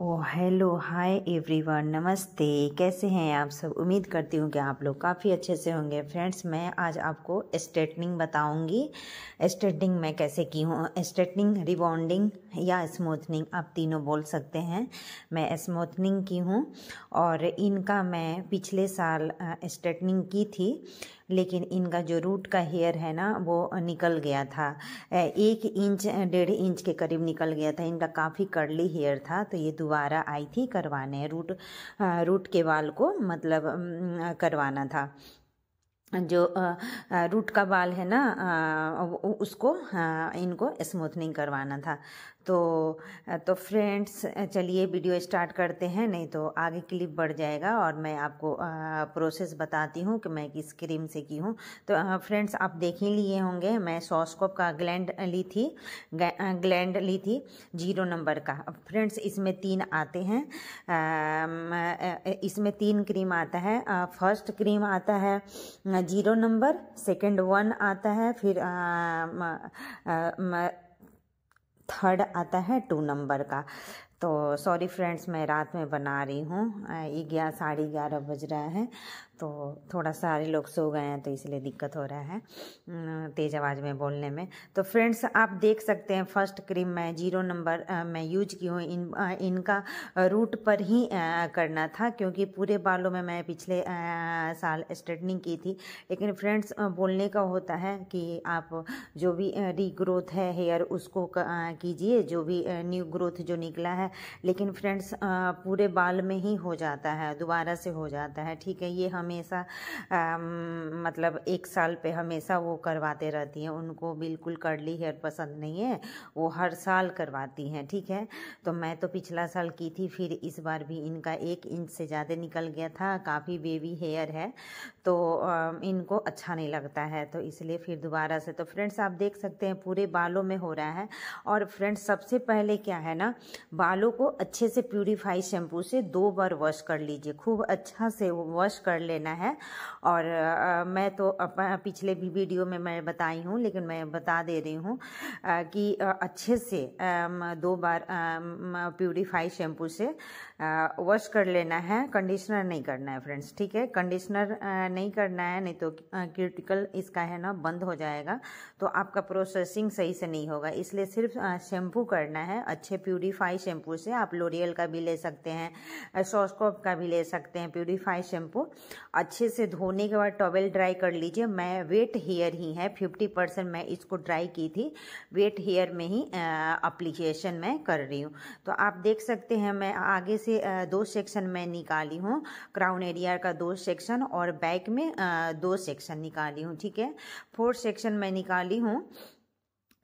ओ hello hi everyone नमस्ते कैसे हैं आप सब उम्मीद करती हूँ कि आप लोग काफ़ी अच्छे से होंगे फ्रेंड्स मैं आज आपको स्ट्रेटनिंग बताऊँगी स्ट्रेटनिंग मैं कैसे की हूँ स्ट्रेटनिंग रिबॉन्डिंग या स्मूथनिंग आप तीनों बोल सकते हैं मैं स्मूथनिंग की हूँ और इनका मैं पिछले साल स्ट्रेटनिंग की थी लेकिन इनका जो रूट का हेयर है ना वो निकल गया था एक इंच डेढ़ इंच के करीब निकल गया था इनका काफ़ी कर्ली हेयर था तो ये दोबारा आई थी करवाने रूट रूट के बाल को मतलब करवाना था जो रूट का बाल है ना उसको हाँ, इनको स्मूथनिंग करवाना था तो तो फ्रेंड्स चलिए वीडियो स्टार्ट करते हैं नहीं तो आगे क्लिप बढ़ जाएगा और मैं आपको आ, प्रोसेस बताती हूँ कि मैं किस क्रीम से की हूँ तो फ्रेंड्स आप देख ही लिए होंगे मैं सॉस्कोप का ग्लैंड ली थी ग्लैंड ली थी जीरो नंबर का फ्रेंड्स इसमें तीन आते हैं इसमें तीन क्रीम आता है फर्स्ट क्रीम आता है जीरो नंबर सेकेंड वन आता है फिर आ, म, आ, म, थर्ड आता है टू नंबर का तो सॉरी फ्रेंड्स मैं रात में बना रही हूँ ग्यारह साढ़े ग्यारह बज रहा है तो थोड़ा सारे लोग सो गए हैं तो इसलिए दिक्कत हो रहा है तेज़ आवाज़ में बोलने में तो फ्रेंड्स आप देख सकते हैं फर्स्ट क्रीम मैं जीरो नंबर मैं यूज की हूँ इन इनका रूट पर ही करना था क्योंकि पूरे बालों में मैं पिछले साल स्ट्रेटनिंग की थी लेकिन फ्रेंड्स बोलने का होता है कि आप जो भी रीग्रोथ है हेयर उसको कीजिए जो भी न्यू ग्रोथ जो निकला है लेकिन फ्रेंड्स पूरे बाल में ही हो जाता है दोबारा से हो जाता है ठीक है ये हम हमेशा आ, मतलब एक साल पे हमेशा वो करवाते रहती हैं उनको बिल्कुल कर्ली हेयर पसंद नहीं है वो हर साल करवाती हैं ठीक है तो मैं तो पिछला साल की थी फिर इस बार भी इनका एक इंच से ज़्यादा निकल गया था काफ़ी बेबी हेयर है तो इनको अच्छा नहीं लगता है तो इसलिए फिर दोबारा से तो फ्रेंड्स आप देख सकते हैं पूरे बालों में हो रहा है और फ्रेंड्स सबसे पहले क्या है ना बालों को अच्छे से प्यूरीफाई शैम्पू से दो बार वॉश कर लीजिए खूब अच्छा से वॉश कर लेना है और आ, मैं तो पिछले भी वीडियो में मैं बताई हूँ लेकिन मैं बता दे रही हूँ कि अच्छे से आ, दो बार प्यूरीफाई शैम्पू से वॉश कर लेना है कंडीशनर नहीं करना है फ्रेंड्स ठीक है कंडीशनर नहीं करना है नहीं तो क्रिटिकल इसका है ना बंद हो जाएगा तो आपका प्रोसेसिंग सही से नहीं होगा इसलिए सिर्फ शैम्पू करना है अच्छे प्यूरीफाई शैम्पू से आप लोरियल का भी ले सकते हैं शॉस्कॉप का भी ले सकते हैं प्यूरीफाई शैम्पू अच्छे से धोने के बाद टॉवेल ड्राई कर लीजिए मैं वेट हेयर ही है फिफ्टी परसेंट मैं इसको ड्राई की थी वेट हेयर में ही अप्लीकेशन मैं कर रही हूँ तो आप देख सकते हैं मैं आगे से दो सेक्शन में निकाली हूँ क्राउन एरिया का दो सेक्शन और बैक में आ, दो सेक्शन निकाली हूँ ठीक है फोर्थ सेक्शन मैं निकाली हूँ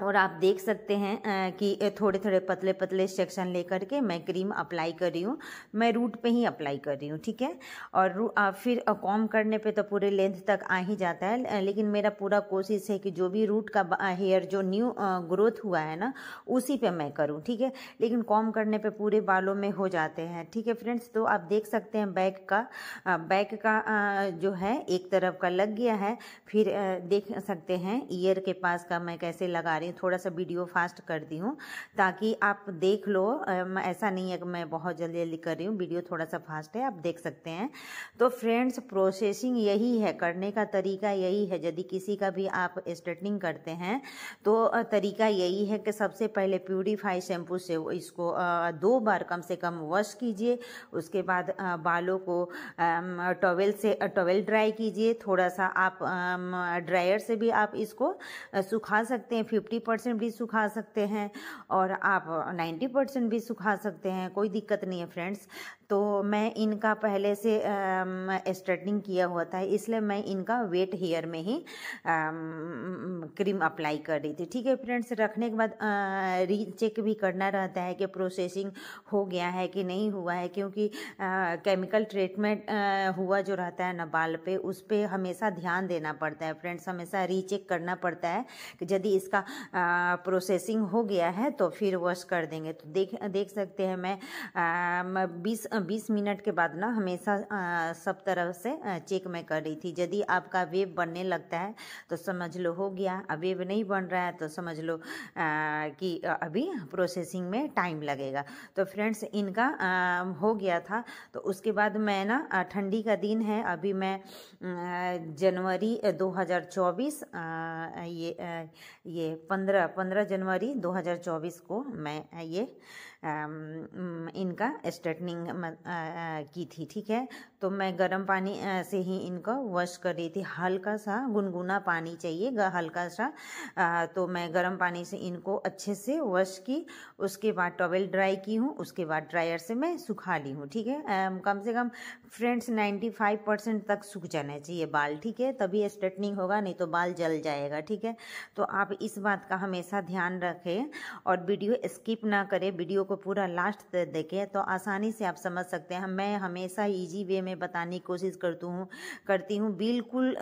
और आप देख सकते हैं कि थोड़े थोड़े पतले पतले सेक्शन लेकर के मैं क्रीम अप्लाई कर रही हूँ मैं रूट पे ही अप्लाई कर रही हूँ ठीक है और आ, फिर कॉम करने पे तो पूरे लेंथ तक आ ही जाता है लेकिन मेरा पूरा कोशिश है कि जो भी रूट का हेयर जो न्यू ग्रोथ हुआ है ना उसी पे मैं करूँ ठीक है लेकिन कॉम करने पर पूरे बालों में हो जाते हैं ठीक है फ्रेंड्स तो आप देख सकते हैं बैक का बैक का जो है एक तरफ का लग गया है फिर देख सकते हैं ईयर के पास का मैं कैसे लगा रही थोड़ा सा वीडियो फास्ट कर दी हूँ ताकि आप देख लो ऐसा नहीं है कि मैं बहुत जल्दी जल्दी कर रही हूँ वीडियो थोड़ा सा फास्ट है आप देख सकते हैं तो फ्रेंड्स प्रोसेसिंग यही है करने का तरीका यही है यदि किसी का भी आप स्ट्रेटनिंग करते हैं तो तरीका यही है कि सबसे पहले प्योरीफाई शैम्पू से इसको दो बार कम से कम वॉश कीजिए उसके बाद बालों को टॉवेल से टॉवेल ड्राई कीजिए थोड़ा सा आप ड्रायर से भी आप इसको सुखा सकते हैं फिफ्टी परसेंट भी सुखा सकते हैं और आप नाइन्टी परसेंट भी सुखा सकते हैं कोई दिक्कत नहीं है फ्रेंड्स तो मैं इनका पहले से स्ट्रेटनिंग किया हुआ था इसलिए मैं इनका वेट हेयर में ही क्रीम अप्लाई कर रही थी ठीक है फ्रेंड्स रखने के बाद री चेक भी करना रहता है कि प्रोसेसिंग हो गया है कि नहीं हुआ है क्योंकि आ, केमिकल ट्रीटमेंट हुआ जो रहता है ना बाल पे उस पर हमेशा ध्यान देना पड़ता है फ्रेंड्स हमेशा रीचेक करना पड़ता है कि यदि इसका आ, प्रोसेसिंग हो गया है तो फिर वॉश कर देंगे तो देख देख सकते हैं मैं बीस बीस मिनट के बाद ना हमेशा आ, सब तरफ से चेक मैं कर रही थी यदि आपका वेब बनने लगता है तो समझ लो हो गया अब वेब नहीं बन रहा है तो समझ लो कि अभी प्रोसेसिंग में टाइम लगेगा तो फ्रेंड्स इनका आ, हो गया था तो उसके बाद मैं ना ठंडी का दिन है अभी मैं जनवरी 2024 ये ये पंद्रह पंद्रह जनवरी 2024 को मैं ये इनका स्ट्रेटनिंग की थी ठीक है तो मैं गर्म पानी से ही इनका वॉश कर रही थी हल्का सा गुनगुना पानी चाहिए हल्का सा आ, तो मैं गर्म पानी से इनको अच्छे से वॉश की उसके बाद टॉवेल ड्राई की हूँ उसके बाद ड्रायर से मैं सुखा ली हूँ ठीक है कम से कम फ्रेंड्स 95 परसेंट तक सूख जाना चाहिए बाल ठीक है तभी स्ट्रेटनिंग होगा नहीं तो बाल जल जाएगा ठीक है तो आप इस बात का हमेशा ध्यान रखें और वीडियो स्किप ना करें वीडियो को पूरा लास्ट देखें तो आसानी से आप समझ सकते हैं मैं हमेशा ईजी वे में में बताने की कोशिश करती हूँ करती हूँ बिल्कुल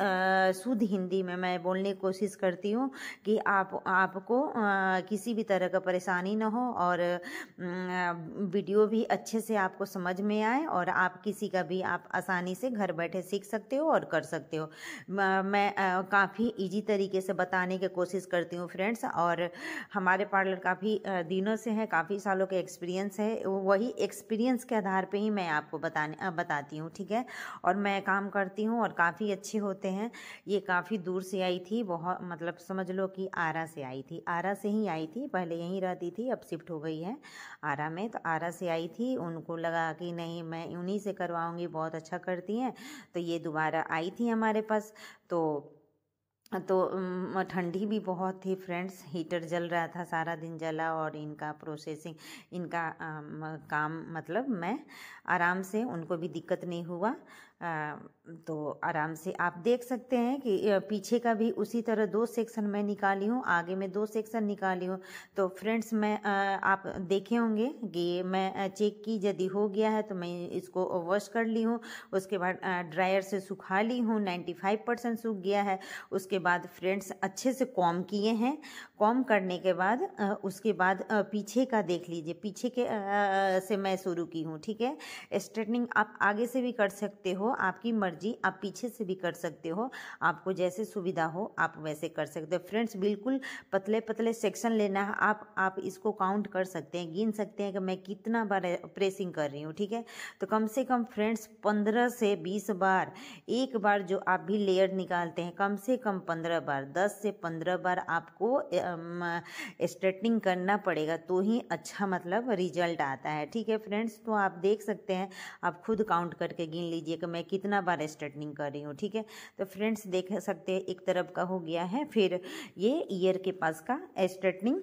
शुद्ध हिंदी में मैं बोलने की कोशिश करती हूँ कि आप आपको किसी भी तरह का परेशानी ना हो और वीडियो भी अच्छे से आपको समझ में आए और आप किसी का भी आप आसानी से घर बैठे सीख सकते हो और कर सकते हो मैं काफ़ी ईजी तरीके से बताने की कोशिश करती हूँ फ्रेंड्स और हमारे पार्लर काफ़ी दिनों से हैं काफ़ी सालों के एक्सपीरियंस है वही एक्सपीरियंस के आधार पर ही मैं आपको बताने बताती हूँ ठीक है और मैं काम करती हूँ और काफ़ी अच्छे होते हैं ये काफ़ी दूर से आई थी बहुत मतलब समझ लो कि आरा से आई थी आरा से ही आई थी पहले यहीं रहती थी अब शिफ्ट हो गई है आरा में तो आरा से आई थी उनको लगा कि नहीं मैं उन्हीं से करवाऊँगी बहुत अच्छा करती हैं तो ये दोबारा आई थी हमारे पास तो तो ठंडी भी बहुत थी फ्रेंड्स हीटर जल रहा था सारा दिन जला और इनका प्रोसेसिंग इनका आ, काम मतलब मैं आराम से उनको भी दिक्कत नहीं हुआ तो आराम से आप देख सकते हैं कि पीछे का भी उसी तरह दो सेक्शन मैं निकाली हूँ आगे में दो सेक्शन निकाली हूँ तो फ्रेंड्स मैं आप देखे होंगे कि मैं चेक की यदि हो गया है तो मैं इसको वॉश कर ली हूँ उसके बाद ड्रायर से सुखा ली हूँ 95 परसेंट सूख गया है उसके बाद फ्रेंड्स अच्छे से कॉम किए हैं कॉम करने के बाद उसके बाद पीछे का देख लीजिए पीछे के से मैं शुरू की हूँ ठीक है स्ट्रेटनिंग आप आगे से भी कर सकते हो आपकी मर्जी आप पीछे से भी कर सकते हो आपको जैसे सुविधा हो आप वैसे कर सकते हो फ्रेंड्स बिल्कुल पतले पतले सेक्शन लेना है आप आप इसको काउंट कर सकते हैं गिन सकते हैं कि मैं कितना बार प्रेसिंग कर रही हूँ ठीक है तो कम से कम फ्रेंड्स पंद्रह से बीस बार एक बार जो आप भी लेयर निकालते हैं कम से कम पंद्रह बार दस से पंद्रह बार आपको स्ट्रेटनिंग करना पड़ेगा तो ही अच्छा मतलब रिजल्ट आता है ठीक है फ्रेंड्स तो आप देख सकते हैं आप खुद काउंट करके गिन लीजिए कि मैं मैं कितना बार स्ट्रेटनिंग कर रही हूँ ठीक है तो फ्रेंड्स देख सकते हैं एक तरफ का हो गया है फिर ये ईयर के पास का स्ट्रेटनिंग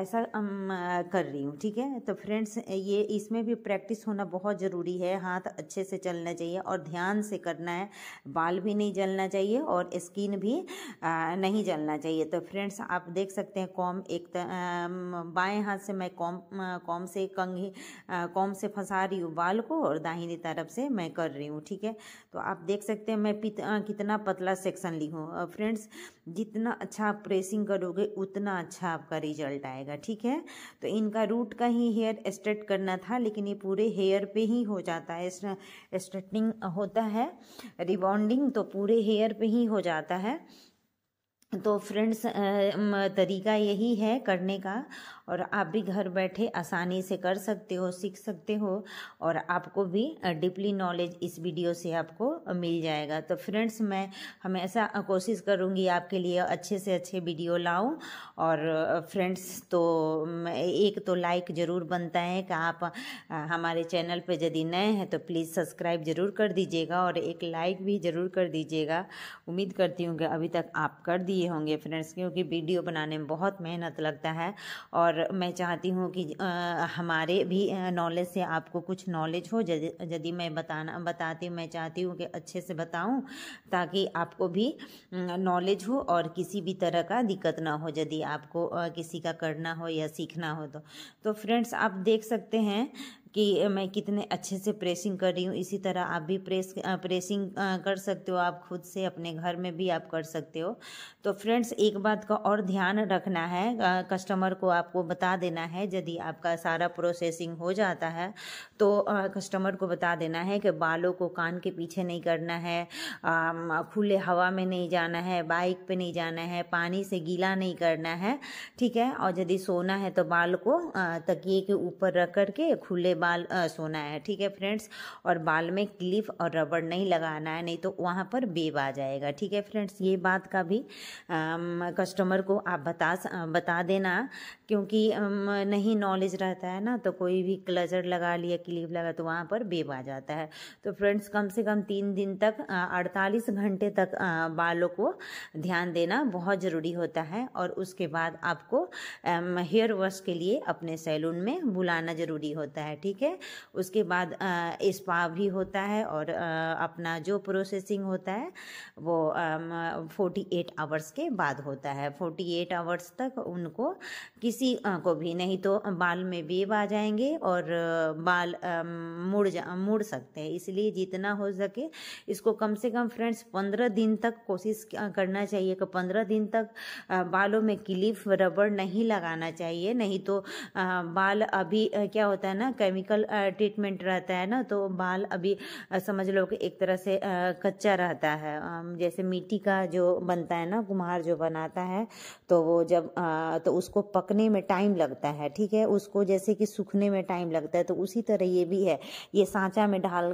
ऐसा अम, कर रही हूँ ठीक है तो फ्रेंड्स ये इसमें भी प्रैक्टिस होना बहुत ज़रूरी है हाथ अच्छे से चलना चाहिए और ध्यान से करना है बाल भी नहीं जलना चाहिए और स्किन भी आ, नहीं जलना चाहिए तो फ्रेंड्स आप देख सकते हैं कॉम एक बाएँ बाएं हाथ से मैं कॉम कॉम से कंघी कॉम से फंसा रही हूँ बाल को और दाहिनी तरफ से मैं कर रही हूँ ठीक है तो आप देख सकते हैं मैं पित, आ, कितना पतला सेक्शन ली हूँ फ्रेंड्स जितना अच्छा आप प्रेसिंग करोगे उतना अच्छा आपका रिजल्ट आएगा ठीक है तो इनका रूट का ही हेयर स्ट्रेट करना था लेकिन ये पूरे हेयर पे ही हो जाता है स्ट्रेटनिंग होता है रिबॉन्डिंग तो पूरे हेयर पे ही हो जाता है तो फ्रेंड्स तरीका यही है करने का और आप भी घर बैठे आसानी से कर सकते हो सीख सकते हो और आपको भी डीपली नॉलेज इस वीडियो से आपको मिल जाएगा तो फ्रेंड्स मैं हमेशा कोशिश करूँगी आपके लिए अच्छे से अच्छे वीडियो लाऊँ और फ्रेंड्स तो एक तो लाइक ज़रूर बनता है कि आप हमारे चैनल पर यदि नए हैं तो प्लीज़ सब्सक्राइब ज़रूर कर दीजिएगा और एक लाइक भी ज़रूर कर दीजिएगा उम्मीद करती हूँ कि अभी तक आप कर दिए होंगे फ्रेंड्स क्योंकि वीडियो बनाने में बहुत मेहनत लगता है और और मैं चाहती हूँ कि हमारे भी नॉलेज से आपको कुछ नॉलेज हो यदि मैं बताना बताती मैं चाहती हूँ कि अच्छे से बताऊँ ताकि आपको भी नॉलेज हो और किसी भी तरह का दिक्कत ना हो यदि आपको किसी का करना हो या सीखना हो तो तो फ्रेंड्स आप देख सकते हैं कि मैं कितने अच्छे से प्रेसिंग कर रही हूँ इसी तरह आप भी प्रेस प्रेसिंग कर सकते हो आप खुद से अपने घर में भी आप कर सकते हो तो फ्रेंड्स एक बात का और ध्यान रखना है कस्टमर को आपको बता देना है यदि आपका सारा प्रोसेसिंग हो जाता है तो कस्टमर को बता देना है कि बालों को कान के पीछे नहीं करना है खुले हवा में नहीं जाना है बाइक पर नहीं जाना है पानी से गीला नहीं करना है ठीक है और यदि सोना है तो बाल को तकिए के ऊपर रख करके खुले बाल आ, सोना है ठीक है फ्रेंड्स और बाल में क्लिप और रबड़ नहीं लगाना है नहीं तो वहाँ पर बेब आ जाएगा ठीक है फ्रेंड्स ये बात का भी कस्टमर को आप बता बता देना क्योंकि नहीं नॉलेज रहता है ना तो कोई भी क्लजर लगा लिया क्लिप लगा तो वहाँ पर बेब आ जाता है तो फ्रेंड्स कम से कम तीन दिन तक अड़तालीस घंटे तक बालों को ध्यान देना बहुत ज़रूरी होता है और उसके बाद आपको हेयर वॉश के लिए अपने सैलून में बुलाना ज़रूरी होता है ठीक ठीक है उसके बाद स्पा भी होता है और अपना जो प्रोसेसिंग होता है वो फोर्टी एट आवर्स के बाद होता है फोर्टी एट आवर्स तक उनको किसी को भी नहीं तो बाल में वेब आ जाएंगे और बाल मुड़ जा मुड़ सकते हैं इसलिए जितना हो सके इसको कम से कम फ्रेंड्स पंद्रह दिन तक कोशिश करना चाहिए कि पंद्रह दिन तक बालों में क्लिप रबड़ नहीं लगाना चाहिए नहीं तो बाल अभी क्या होता है ना केमिकल केमिकल ट्रीटमेंट रहता है ना तो बाल अभी समझ लो कि एक तरह से कच्चा रहता है जैसे मिट्टी का जो बनता है ना कुम्हार जो बनाता है तो वो जब तो उसको पकने में टाइम लगता है ठीक है उसको जैसे कि सूखने में टाइम लगता है तो उसी तरह ये भी है ये सांचा में ढाल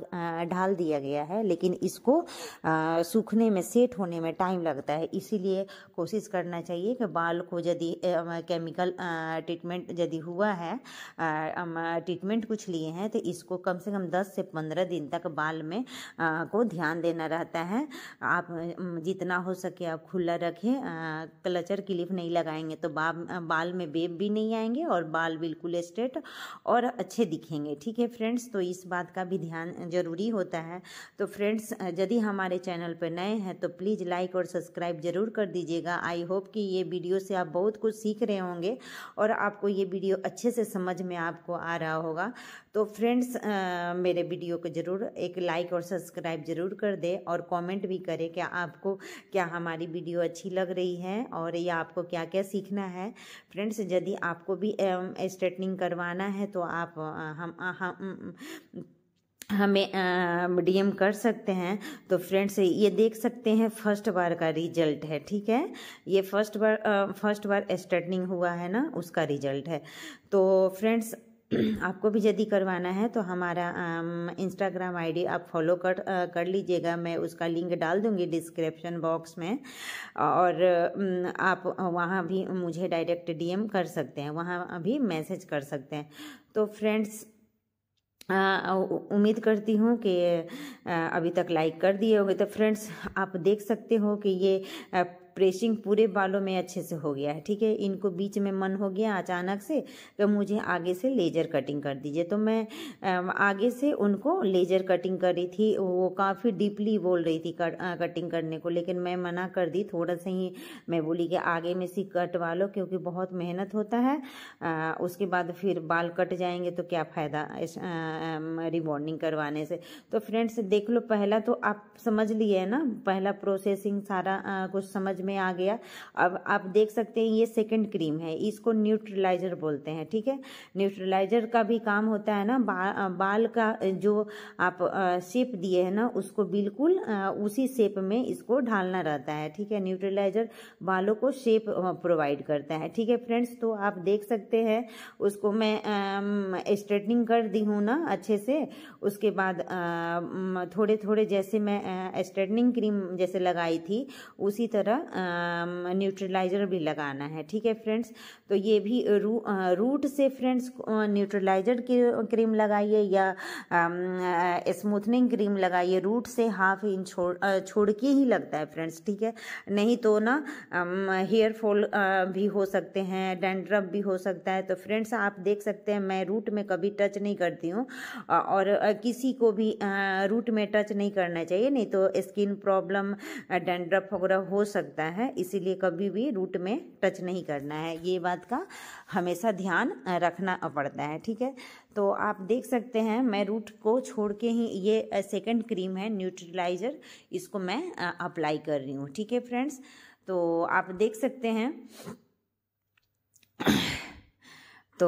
ढाल दिया गया है लेकिन इसको सूखने में सेट होने में टाइम लगता है इसीलिए कोशिश करना चाहिए कि बाल को यदि केमिकल ट्रीटमेंट यदि हुआ है ट्रीटमेंट कुछ लिए हैं तो इसको कम से कम 10 से 15 दिन तक बाल में आ, को ध्यान देना रहता है आप जितना हो सके आप खुला रखें क्लचर क्लिप नहीं लगाएंगे तो बा, बाल में बेब भी नहीं आएंगे और बाल बिल्कुल स्ट्रेट और अच्छे दिखेंगे ठीक है फ्रेंड्स तो इस बात का भी ध्यान ज़रूरी होता है तो फ्रेंड्स यदि हमारे चैनल पर नए हैं तो प्लीज़ लाइक और सब्सक्राइब ज़रूर कर दीजिएगा आई होप कि ये वीडियो से आप बहुत कुछ सीख रहे होंगे और आपको ये वीडियो अच्छे से समझ में आपको आ रहा होगा तो फ्रेंड्स मेरे वीडियो को ज़रूर एक लाइक और सब्सक्राइब ज़रूर कर दे और कमेंट भी करें कि आपको क्या हमारी वीडियो अच्छी लग रही है और या आपको क्या क्या सीखना है फ्रेंड्स यदि आपको भी स्ट्रेटनिंग करवाना है तो आप हम, हम हमें डीएम कर सकते हैं तो फ्रेंड्स ये देख सकते हैं फर्स्ट बार का रिजल्ट है ठीक है ये फर्स्ट बार फर्स्ट बार स्ट्रेटनिंग हुआ है ना उसका रिजल्ट है तो फ्रेंड्स आपको भी यदि करवाना है तो हमारा इंस्टाग्राम आईडी आप फॉलो कर कर लीजिएगा मैं उसका लिंक डाल दूंगी डिस्क्रिप्शन बॉक्स में और आप वहाँ भी मुझे डायरेक्ट डीएम कर सकते हैं वहाँ भी मैसेज कर सकते हैं तो फ्रेंड्स उम्मीद करती हूँ कि अभी तक लाइक कर दिए होंगे तो फ्रेंड्स आप देख सकते हो कि ये प्रेसिंग पूरे बालों में अच्छे से हो गया है ठीक है इनको बीच में मन हो गया अचानक से तो मुझे आगे से लेज़र कटिंग कर दीजिए तो मैं आगे से उनको लेज़र कटिंग कर रही थी वो काफ़ी डीपली बोल रही थी कर, आ, कटिंग करने को लेकिन मैं मना कर दी थोड़ा सा ही मैं बोली कि आगे में सी कटवा लो क्योंकि बहुत मेहनत होता है आ, उसके बाद फिर बाल कट जाएंगे तो क्या फ़ायदा रिबॉन्डिंग करवाने से तो फ्रेंड्स देख लो पहला तो आप समझ लिए ना पहला प्रोसेसिंग सारा आ, कुछ समझ समझ में आ गया अब आप देख सकते हैं ये सेकंड क्रीम है इसको न्यूट्रलाइजर बोलते हैं ठीक है न्यूट्रलाइजर का भी काम होता है ना बा, बाल का जो आप शेप दिए है ना उसको बिल्कुल उसी शेप में इसको ढालना रहता है ठीक है न्यूट्रलाइजर बालों को शेप प्रोवाइड करता है ठीक है फ्रेंड्स तो आप देख सकते हैं उसको मैं स्ट्रेटनिंग कर दी हूँ ना अच्छे से उसके बाद थोड़े थोड़े जैसे मैं स्ट्रेटनिंग क्रीम जैसे लगाई थी उसी तरह न्यूट्रलाइज़र भी लगाना है ठीक है फ्रेंड्स तो ये भी रू, रूट से फ्रेंड्स न्यूट्रलाइज़र की क्रीम लगाइए या स्मूथनिंग क्रीम लगाइए रूट से हाफ इंच छोड़ छोड़ के ही लगता है फ्रेंड्स ठीक है नहीं तो ना हेयर फॉल भी हो सकते हैं डेंड्रफ भी हो सकता है तो फ्रेंड्स आप देख सकते हैं मैं रूट में कभी टच नहीं करती हूँ और किसी को भी रूट में टच नहीं करना चाहिए नहीं तो स्किन प्रॉब्लम डेंड्रफ वगैरह हो सकता है जाता है इसीलिए कभी भी रूट में टच नहीं करना है ये बात का हमेशा ध्यान रखना पड़ता है ठीक है तो आप देख सकते हैं मैं रूट को छोड़ के ही ये सेकंड क्रीम है न्यूट्रलाइज़र इसको मैं अप्लाई कर रही हूँ ठीक है फ्रेंड्स तो आप देख सकते हैं तो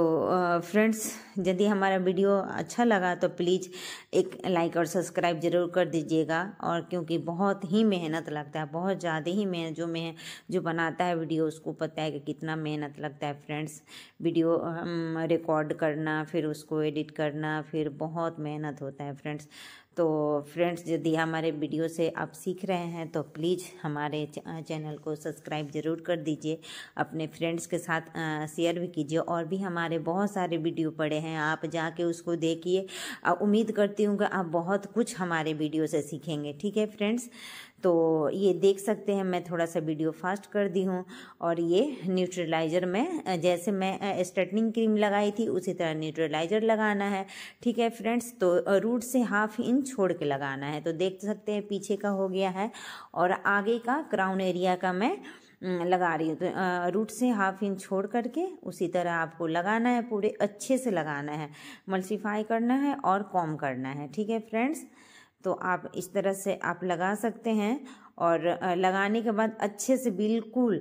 फ्रेंड्स यदि हमारा वीडियो अच्छा लगा तो प्लीज़ एक लाइक और सब्सक्राइब ज़रूर कर दीजिएगा और क्योंकि बहुत ही मेहनत लगता है बहुत ज़्यादा ही मेहनत जो मैं जो बनाता है वीडियो उसको पता है कि कितना मेहनत लगता है फ्रेंड्स वीडियो रिकॉर्ड करना फिर उसको एडिट करना फिर बहुत मेहनत होता है फ्रेंड्स तो फ्रेंड्स यदि हमारे वीडियो से आप सीख रहे हैं तो प्लीज़ हमारे चैनल को सब्सक्राइब ज़रूर कर दीजिए अपने फ्रेंड्स के साथ शेयर भी कीजिए और भी हमारे बहुत सारे वीडियो पड़े हैं आप जाके उसको देखिए उम्मीद करती हूँ कि आप बहुत कुछ हमारे वीडियो से सीखेंगे ठीक है फ्रेंड्स तो ये देख सकते हैं मैं थोड़ा सा वीडियो फास्ट कर दी हूँ और ये न्यूट्रलाइज़र में जैसे मैं स्ट्रेटनिंग क्रीम लगाई थी उसी तरह न्यूट्रलाइज़र लगाना है ठीक है फ्रेंड्स तो रूट से हाफ इंच छोड़ के लगाना है तो देख सकते हैं पीछे का हो गया है और आगे का क्राउन एरिया का मैं लगा रही हूँ तो रूट से हाफ इंच छोड़ करके उसी तरह आपको लगाना है पूरे अच्छे से लगाना है मल्सीफाई करना है और कॉम करना है ठीक है फ्रेंड्स तो आप इस तरह से आप लगा सकते हैं और लगाने के बाद अच्छे से बिल्कुल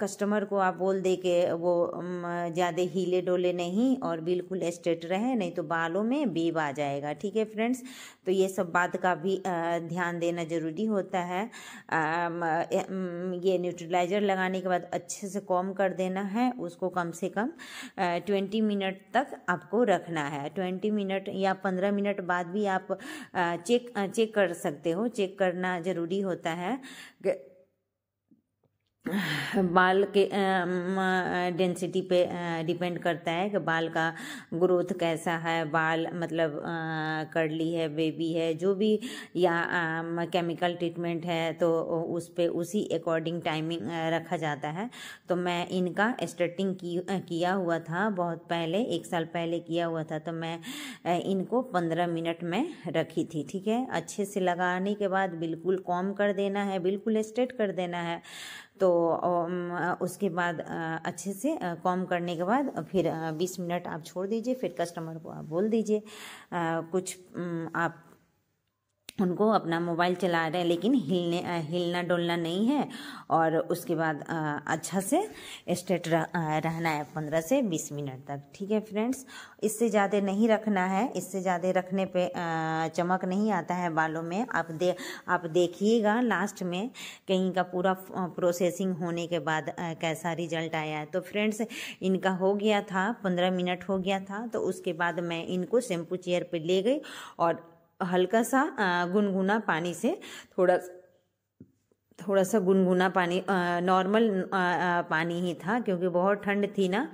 कस्टमर को आप बोल दे के वो ज़्यादा हीले डोले नहीं और बिल्कुल स्ट्रेट रहे नहीं तो बालों में बेब आ जाएगा ठीक है फ्रेंड्स तो ये सब बात का भी ध्यान देना ज़रूरी होता है ये न्यूट्रलाइज़र लगाने के बाद अच्छे से कॉम कर देना है उसको कम से कम ट्वेंटी मिनट तक आपको रखना है ट्वेंटी मिनट या पंद्रह मिनट बाद भी आप चेक चेक कर सकते हो चेक करना ज़रूरी होता है க बाल के डेंसिटी पे डिपेंड करता है कि बाल का ग्रोथ कैसा है बाल मतलब कर्ली है बेबी है जो भी या केमिकल ट्रीटमेंट है तो उस पर उसी अकॉर्डिंग टाइमिंग रखा जाता है तो मैं इनका स्टार्टिंग की किया हुआ था बहुत पहले एक साल पहले किया हुआ था तो मैं इनको पंद्रह मिनट में रखी थी ठीक है अच्छे से लगाने के बाद बिल्कुल कॉम कर देना है बिल्कुल स्ट्रेट कर देना है तो उसके बाद अच्छे से कॉम करने के बाद फिर बीस मिनट आप छोड़ दीजिए फिर कस्टमर को आप बोल दीजिए कुछ आप उनको अपना मोबाइल चला रहे हैं लेकिन हिलने हिलना डोलना नहीं है और उसके बाद अच्छा से स्ट्रेट रहना है पंद्रह से बीस मिनट तक ठीक है फ्रेंड्स इससे ज़्यादा नहीं रखना है इससे ज़्यादा रखने पे चमक नहीं आता है बालों में आप दे आप देखिएगा लास्ट में कहीं का पूरा प्रोसेसिंग होने के बाद कैसा रिजल्ट आया है तो फ्रेंड्स इनका हो गया था पंद्रह मिनट हो गया था तो उसके बाद मैं इनको शैम्पू चेयर पर ले गई और हल्का सा गुनगुना पानी से थोड़ा थोड़ा सा गुनगुना पानी नॉर्मल पानी ही था क्योंकि बहुत ठंड थी ना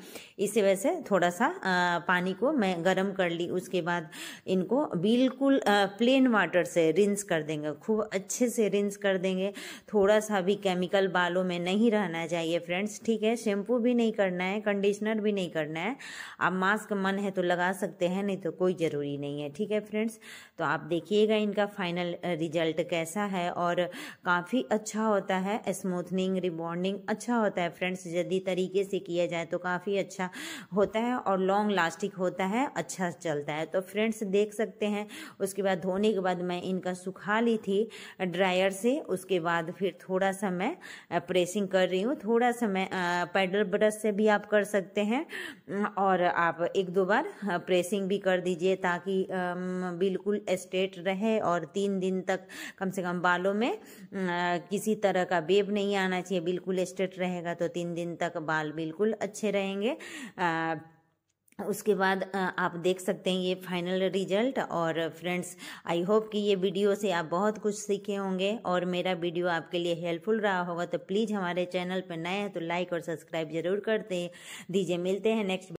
इसी वजह से थोड़ा सा आ, पानी को मैं गर्म कर ली उसके बाद इनको बिल्कुल प्लेन वाटर से रिंस कर देंगे खूब अच्छे से रिंस कर देंगे थोड़ा सा भी केमिकल बालों में नहीं रहना चाहिए फ्रेंड्स ठीक है शैम्पू भी नहीं करना है कंडीशनर भी नहीं करना है आप मास्क मन है तो लगा सकते हैं नहीं तो कोई ज़रूरी नहीं है ठीक है फ्रेंड्स तो आप देखिएगा इनका फाइनल रिजल्ट कैसा है और काफ़ी अच्छा अच्छा होता है स्मूथनिंग रिबॉन्डिंग अच्छा होता है फ्रेंड्स यदि तरीके से किया जाए तो काफ़ी अच्छा होता है और लॉन्ग लास्टिक होता है अच्छा चलता है तो फ्रेंड्स देख सकते हैं उसके बाद धोने के बाद मैं इनका सुखा ली थी ड्रायर से उसके बाद फिर थोड़ा सा मैं प्रेसिंग कर रही हूँ थोड़ा सा मैं पैडल ब्रश से भी आप कर सकते हैं और आप एक दो बार प्रेसिंग भी कर दीजिए ताकि बिल्कुल स्ट्रेट रहे और तीन दिन तक कम से कम बालों में किसी किसी तरह का बेब नहीं आना चाहिए बिल्कुल स्ट्रेट रहेगा तो तीन दिन तक बाल बिल्कुल अच्छे रहेंगे आ, उसके बाद आप देख सकते हैं ये फाइनल रिजल्ट और फ्रेंड्स आई होप कि ये वीडियो से आप बहुत कुछ सीखे होंगे और मेरा वीडियो आपके लिए हेल्पफुल रहा होगा तो प्लीज़ हमारे चैनल पर नए हैं तो लाइक और सब्सक्राइब जरूर करते दीजिए मिलते हैं नेक्स्ट